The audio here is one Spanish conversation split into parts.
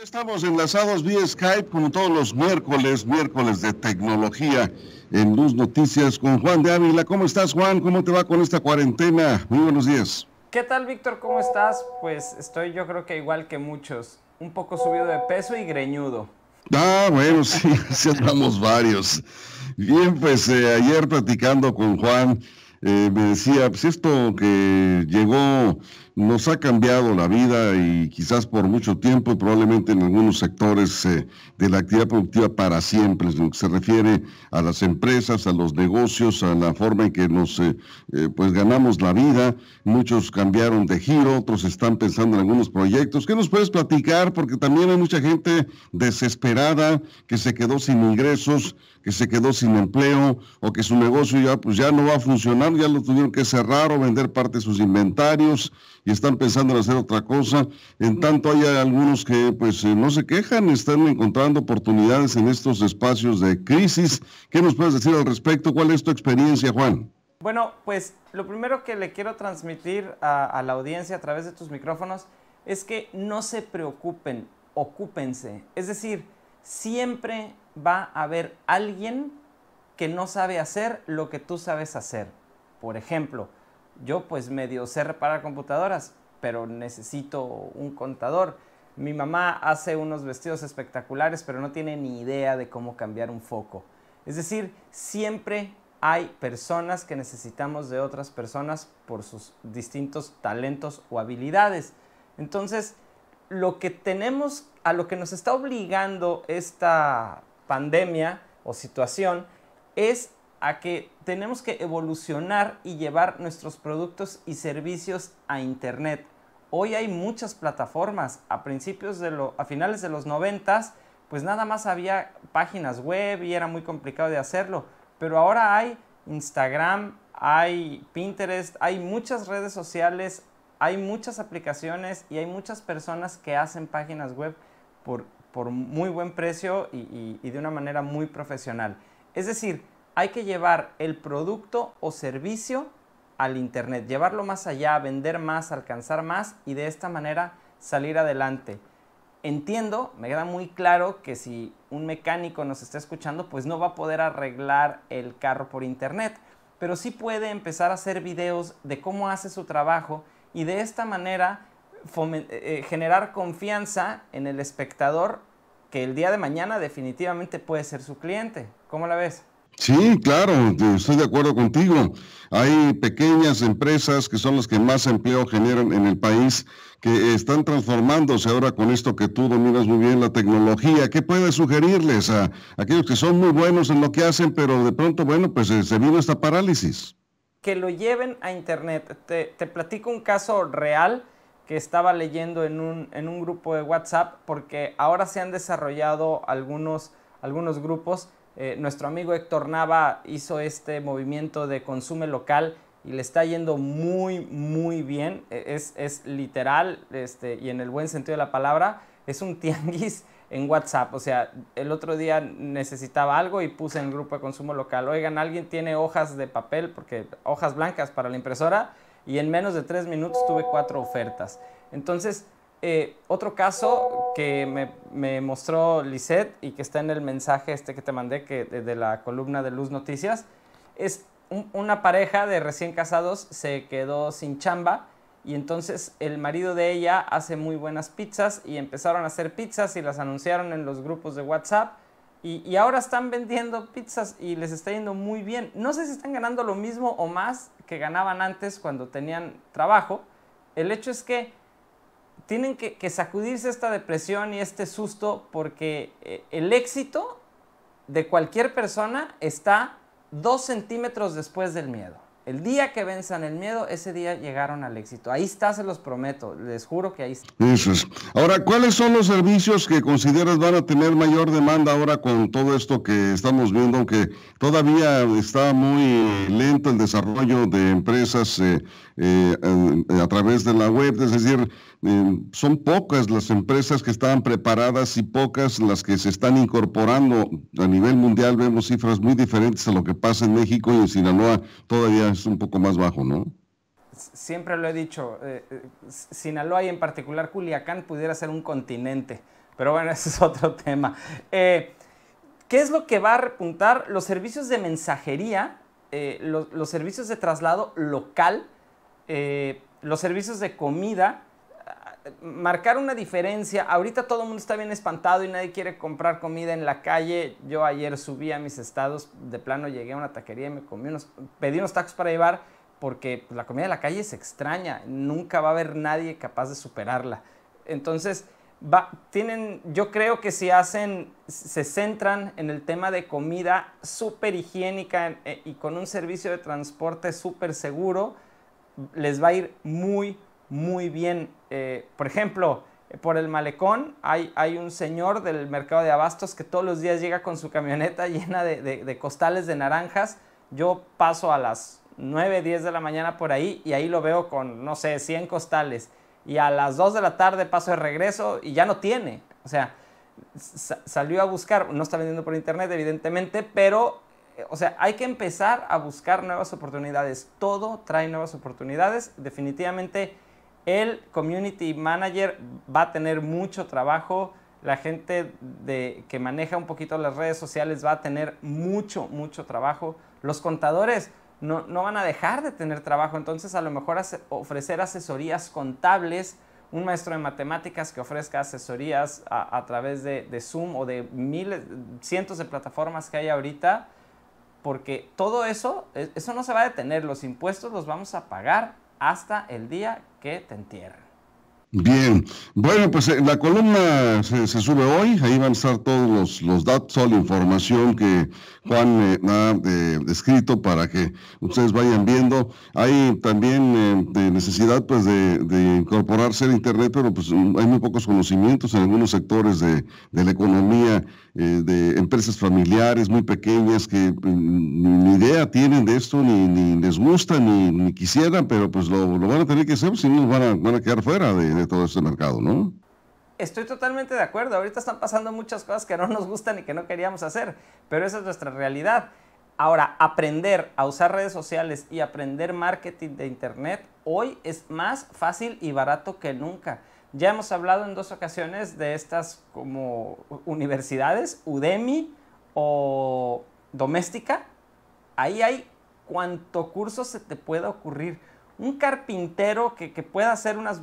Estamos enlazados vía Skype como todos los miércoles, miércoles de tecnología en Luz Noticias con Juan de Ávila. ¿Cómo estás Juan? ¿Cómo te va con esta cuarentena? Muy buenos días. ¿Qué tal Víctor? ¿Cómo estás? Pues estoy yo creo que igual que muchos, un poco subido de peso y greñudo. Ah, bueno, sí, sí varios. Bien, pues eh, ayer platicando con Juan, eh, me decía, pues esto que llegó nos ha cambiado la vida y quizás por mucho tiempo y probablemente en algunos sectores eh, de la actividad productiva para siempre, lo que se refiere a las empresas, a los negocios, a la forma en que nos eh, pues ganamos la vida. Muchos cambiaron de giro, otros están pensando en algunos proyectos. ¿Qué nos puedes platicar? Porque también hay mucha gente desesperada que se quedó sin ingresos, que se quedó sin empleo o que su negocio ya pues ya no va a funcionar ya lo tuvieron que cerrar o vender parte de sus inventarios y están pensando en hacer otra cosa. En tanto hay algunos que pues eh, no se quejan, están encontrando oportunidades en estos espacios de crisis. ¿Qué nos puedes decir al respecto? ¿Cuál es tu experiencia, Juan? Bueno, pues lo primero que le quiero transmitir a la audiencia a través de tus micrófonos es que no se preocupen, ocúpense. Es decir, siempre va a haber alguien que no sabe hacer lo que tú sabes hacer. Por ejemplo, yo pues medio sé reparar computadoras, pero necesito un contador. Mi mamá hace unos vestidos espectaculares, pero no tiene ni idea de cómo cambiar un foco. Es decir, siempre hay personas que necesitamos de otras personas por sus distintos talentos o habilidades. Entonces, lo que tenemos, a lo que nos está obligando esta pandemia o situación, es a que tenemos que evolucionar y llevar nuestros productos y servicios a Internet. Hoy hay muchas plataformas. A principios de lo, a finales de los 90, pues nada más había páginas web y era muy complicado de hacerlo. Pero ahora hay Instagram, hay Pinterest, hay muchas redes sociales, hay muchas aplicaciones y hay muchas personas que hacen páginas web por, por muy buen precio y de una manera muy profesional. Es decir, hay que llevar el producto o servicio al Internet, llevarlo más allá, vender más, alcanzar más y de esta manera salir adelante. Entiendo, me queda muy claro que si un mecánico nos está escuchando, pues no va a poder arreglar el carro por Internet, pero sí puede empezar a hacer videos de cómo hace su trabajo y de esta manera eh, eh, generar confianza en el espectador que el día de mañana definitivamente puede ser su cliente. ¿Cómo la ves? Sí, claro, estoy de acuerdo contigo. Hay pequeñas empresas que son las que más empleo generan en el país, que están transformándose ahora con esto que tú dominas muy bien, la tecnología. ¿Qué puedes sugerirles a aquellos que son muy buenos en lo que hacen, pero de pronto, bueno, pues eh, se vino esta parálisis? Que lo lleven a Internet. Te, te platico un caso real que estaba leyendo en un, en un grupo de WhatsApp, porque ahora se han desarrollado algunos, algunos grupos eh, nuestro amigo Héctor Nava hizo este movimiento de consume local y le está yendo muy, muy bien. E, es, literal este, y en el buen sentido de la palabra, es un tianguis en WhatsApp. O sea, el otro día necesitaba algo y puse en el grupo de consumo local, oigan, alguien tiene hojas de papel, porque hojas blancas para la impresora, y en menos de tres minutos tuve cuatro ofertas. Entonces, eh, otro caso que me, mostró Lisette y que está en el mensaje este que te mandé que de, la columna de Luz Noticias, es una pareja de recién casados se quedó sin chamba y entonces el marido de ella hace muy buenas pizzas y empezaron a hacer pizzas y las anunciaron en los grupos de WhatsApp y ahora están vendiendo pizzas y les está yendo muy bien. No sé si están ganando lo mismo o más que ganaban antes cuando tenían trabajo. El hecho es que tienen que, sacudirse esta depresión y este susto porque eh, el éxito de cualquier persona está dos centímetros después del miedo. El día que venzan el miedo, ese día llegaron al éxito. Ahí está, se los prometo. Les juro que ahí está. Ahora, ¿cuáles son los servicios que consideras van a tener mayor demanda ahora con todo esto que estamos viendo? Aunque todavía está muy lento el desarrollo de empresas eh, eh, a través de la web. Es decir, eh, son pocas las empresas que estaban preparadas y pocas las que se están incorporando. A nivel mundial vemos cifras muy diferentes a lo que pasa en México y en Sinaloa todavía es un poco más bajo, ¿no? Siempre lo he dicho, eh, eh, Sinaloa y en particular Culiacán pudiera ser un continente, pero bueno, ese es otro tema. ¿Qué es lo que va a repuntar? Los servicios de mensajería, los, servicios de traslado local, los servicios de comida, marcar una diferencia. Ahorita todo el mundo está bien espantado y nadie quiere comprar comida en la calle. Yo ayer subí a mis estados, de plano llegué a una taquería y me comí unos, pedí unos tacos para llevar porque la comida de la calle es extraña. Nunca va a haber nadie capaz de superarla. Entonces, tienen, yo creo que si hacen, se centran en el tema de comida súper higiénica eh, y con un servicio de transporte súper seguro, les va a ir muy, muy bien. Eh, por ejemplo, por el malecón hay, un señor del mercado de abastos que todos los días llega con su camioneta llena de, costales de naranjas. Yo paso a las 9, 10 de la mañana por ahí y ahí lo veo con, no sé, 100 costales. Y a las 2 de la tarde paso de regreso y ya no tiene. O sea, salió a buscar, no está vendiendo por internet evidentemente, pero, o sea, hay que empezar a buscar nuevas oportunidades. Todo trae nuevas oportunidades. Definitivamente el community manager va a tener mucho trabajo. La gente de, que maneja un poquito las redes sociales va a tener mucho, mucho trabajo. Los contadores no, van a dejar de tener trabajo. Entonces, a lo mejor ofrecer asesorías contables un maestro de matemáticas que ofrezca asesorías a, través de, Zoom o de miles, cientos de plataformas que hay ahorita, porque todo eso, e, eso no se va a detener, los impuestos los vamos a pagar hasta el día que te entierren. Bien, bueno, pues eh, la columna se, sube hoy, ahí van a estar todos los, datos, toda la información que Juan eh, ha eh, escrito para que ustedes vayan viendo. Hay también eh, de necesidad pues de, incorporarse a Internet, pero pues mm, hay muy pocos conocimientos en algunos sectores de, la economía, de empresas familiares muy pequeñas que mm, ni, idea tienen de esto, ni, les gusta, ni, quisieran, pero pues lo, van a tener que hacer, si no van van a quedar fuera de de todo este mercado, ¿no? Estoy totalmente de acuerdo. Ahorita están pasando muchas cosas que no nos gustan y que no queríamos hacer, pero esa es nuestra realidad. Ahora, aprender a usar redes sociales y aprender marketing de Internet hoy es más fácil y barato que nunca. Ya hemos hablado en dos ocasiones de estas como universidades, Udemy o Doméstica. Ahí hay cuanto curso se te pueda ocurrir. Un carpintero que pueda hacer unas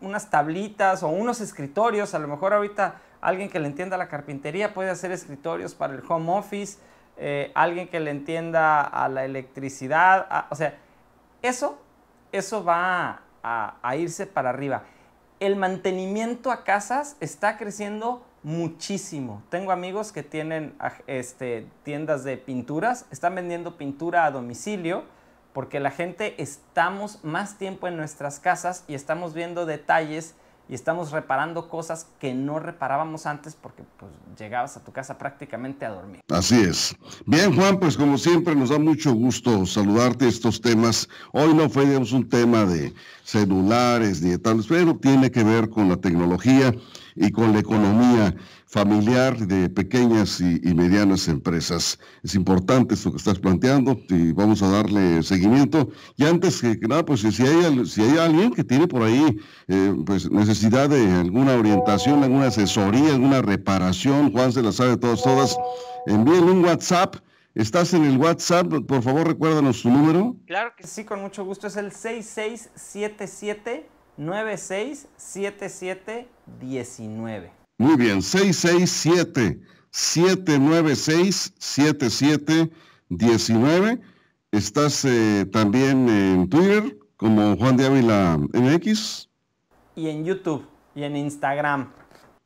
unas tablitas o unos escritorios. A lo mejor ahorita alguien que le entienda la carpintería puede hacer escritorios para el home office, eh, alguien que le entienda a la electricidad. o sea, eso, eso va a, a irse para arriba. El mantenimiento a casas está creciendo muchísimo. Tengo amigos que tienen ah, este, tiendas de pinturas, están vendiendo pintura a domicilio porque la gente estamos más tiempo en nuestras casas y estamos viendo detalles y estamos reparando cosas que no reparábamos antes porque pues, llegabas a tu casa prácticamente a dormir. Así es. Bien, Juan, pues como siempre nos da mucho gusto saludarte estos temas. Hoy no fue un tema de celulares ni de tal, pero tiene que ver con la tecnología y con la economía familiar de pequeñas y, medianas empresas. Es importante esto que estás planteando y vamos a darle seguimiento. Y antes que nada, pues si hay, si hay alguien que tiene por ahí eh, pues, necesidad de alguna orientación, alguna asesoría, alguna reparación, Juan se la sabe todas, todas, envíenle un WhatsApp. ¿Estás en el WhatsApp? Por favor, recuérdanos su número. Claro que sí, con mucho gusto. Es el 6677. 967719. Muy bien, 667-796-7719. Estás eh, también en Twitter como Juan de Ávila MX. Y en YouTube y en Instagram.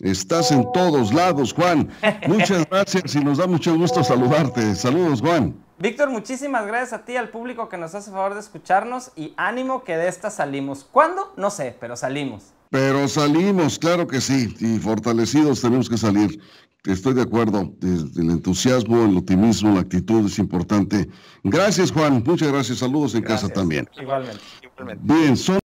Estás en todos lados, Juan. Muchas gracias y nos da mucho gusto saludarte. Saludos, Juan. Víctor, muchísimas gracias a ti, al público que nos hace favor de escucharnos y ánimo que de esta salimos. ¿Cuándo? No sé, pero salimos. Pero salimos, claro que sí, y fortalecidos tenemos que salir. Estoy de acuerdo, el entusiasmo, el optimismo, la actitud es importante. Gracias Juan, muchas gracias, saludos en casa también. Igualmente, Bien, son